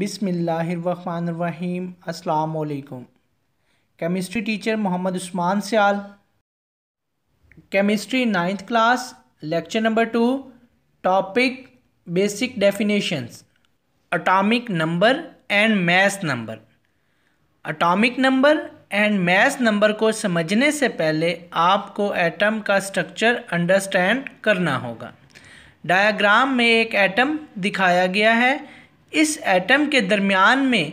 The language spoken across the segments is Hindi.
बिसमीम् अल्लाम chemistry teacher Mohammad Usman Sayal chemistry ninth class lecture number two topic basic definitions atomic number and mass number atomic number and mass number को समझने से पहले आपको एटम का स्ट्रक्चर अंडरस्टैंड करना होगा डायग्राम में एक एटम दिखाया गया है इस एटम के दरमियान में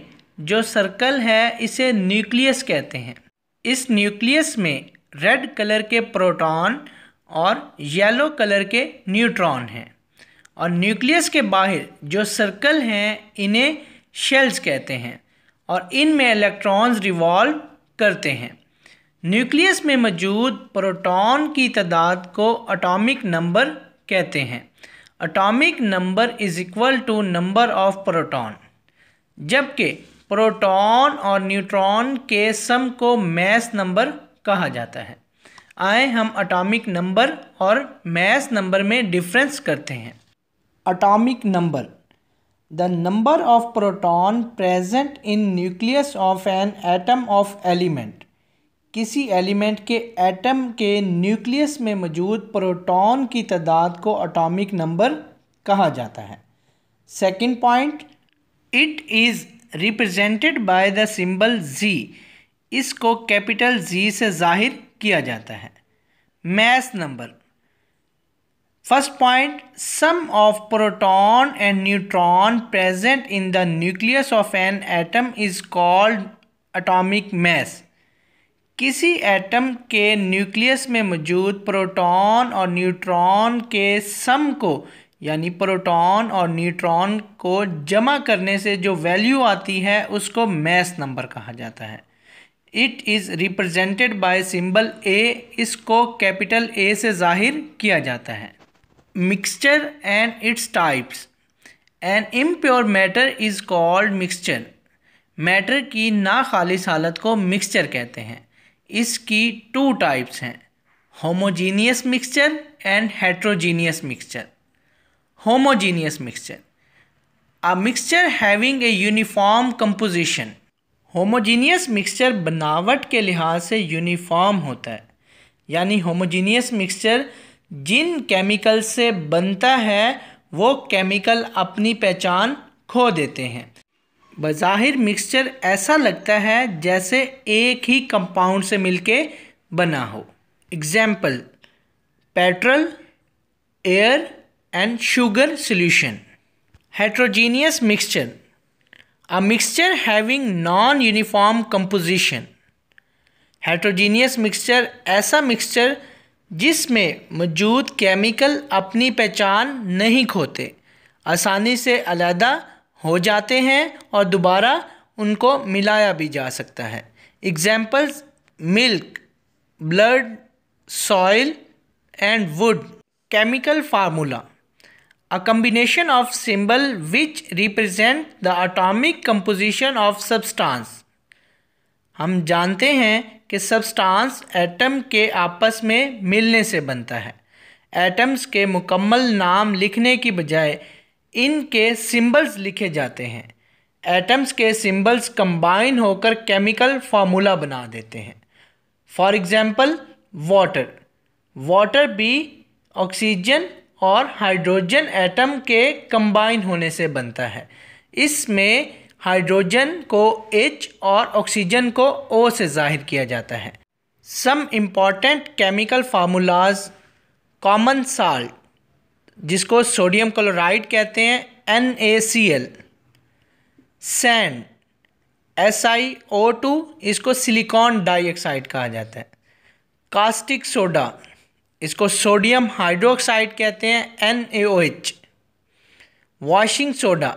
जो सर्कल है इसे न्यूक्लियस कहते हैं इस न्यूक्लियस में रेड कलर के प्रोटॉन और येलो कलर के न्यूट्रॉन हैं और न्यूक्लियस के बाहर जो सर्कल हैं इन्हें शेल्स कहते हैं और इनमें इलेक्ट्रॉन्स रिवॉल्व करते हैं न्यूक्लियस में मौजूद प्रोटॉन की तादाद को एटॉमिक नंबर कहते हैं atomic number is equal to number of proton जबकि प्रोटॉन और न्यूट्रॉन के सम को मैस नंबर कहा जाता है आए हम अटोमिक नंबर और मैस नंबर में डिफरेंस करते हैं atomic number the number of proton present in nucleus of an atom of element किसी एलिमेंट के एटम के न्यूक्लियस में मौजूद प्रोटॉन की तादाद को एटॉमिक नंबर कहा जाता है second point it is represented by the symbol Z इसको कैपिटल जी से जाहिर किया जाता है mass number first point sum of proton and neutron present in the nucleus of an atom is called atomic mass किसी एटम के न्यूक्लियस में मौजूद प्रोटॉन और न्यूट्रॉन के सम को यानी प्रोटॉन और न्यूट्रॉन को जमा करने से जो वैल्यू आती है उसको मैस नंबर कहा जाता है it is represented by symbol A इसको कैपिटल ए से जाहिर किया जाता है mixture and its types an impure matter is called mixture matter की ना खालिश हालत को मिक्सचर कहते हैं इसकी टू टाइप्स हैं homogeneous mixture and heterogeneous mixture homogeneous mixture a mixture having a uniform composition homogeneous mixture बनावट के लिहाज से यूनिफॉर्म होता है यानी होमोजीनियस मिक्सचर जिन केमिकल से बनता है वो केमिकल अपनी पहचान खो देते हैं बाहिर मिक्सचर ऐसा लगता है जैसे एक ही कंपाउंड से मिलके बना हो example petrol air and sugar solution heterogeneous mixture a mixture having non uniform composition heterogeneous mixture ऐसा मिक्सचर जिसमें मौजूद केमिकल अपनी पहचान नहीं खोते आसानी से अलहदा हो जाते हैं और दोबारा उनको मिलाया भी जा सकता है examples milk blood soil and wood chemical formula a combination of symbol which represent the atomic composition of substance हम जानते हैं कि सबस्टांस एटम के आपस में मिलने से बनता है एटम्स के मुकम्मल नाम लिखने की बजाय इनके सिंबल्स लिखे जाते हैं एटम्स के सिंबल्स कंबाइन होकर केमिकल फार्मूला बना देते हैं फॉर एग्ज़ाम्पल वाटर वाटर भी ऑक्सीजन और हाइड्रोजन एटम के कंबाइन होने से बनता है इसमें हाइड्रोजन को H और ऑक्सीजन को O से जाहिर किया जाता है some important chemical formulas common salt जिसको सोडियम क्लोराइड कहते हैं N A C L sand S I O two इसको सिलिकॉन डाइऑक्साइड कहा जाता है कास्टिक सोडा इसको सोडियम हाइड्रोक्साइड कहते हैं N A O H washing soda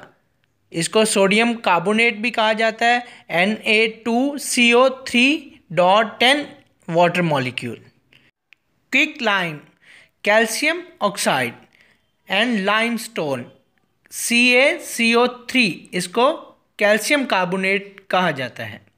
इसको सोडियम कार्बोनेट भी कहा जाता है N A two C O three dot ten water molecule quick lime calcium oxide and limestone C A C O three इसको कैल्शियम कार्बोनेट कहा जाता है